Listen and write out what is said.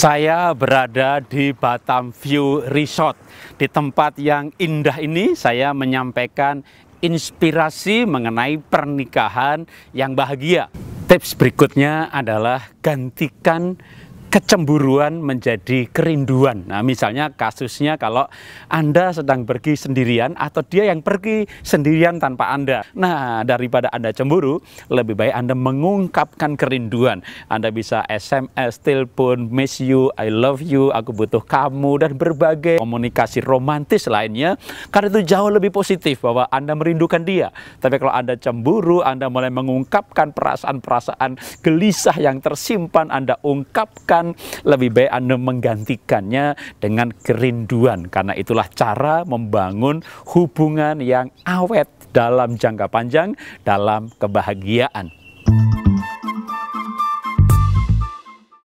Saya berada di Batam View Resort. Di tempat yang indah ini saya menyampaikan inspirasi mengenai pernikahan yang bahagia. Tips berikutnya adalah gantikan kecemburuan menjadi kerinduan. Nah, misalnya kasusnya kalau Anda sedang pergi sendirian atau dia yang pergi sendirian tanpa Anda. Nah, daripada Anda cemburu, lebih baik Anda mengungkapkan kerinduan. Anda bisa SMS, telepon, miss you, I love you, aku butuh kamu dan berbagai komunikasi romantis lainnya karena itu jauh lebih positif bahwa Anda merindukan dia. Tapi kalau Anda cemburu, Anda mulai mengungkapkan perasaan-perasaan gelisah yang tersimpan, Anda ungkapkan dilakukan, lebih baik Anda menggantikannya dengan kerinduan. Karena itulah cara membangun hubungan yang awet dalam jangka panjang, dalam kebahagiaan.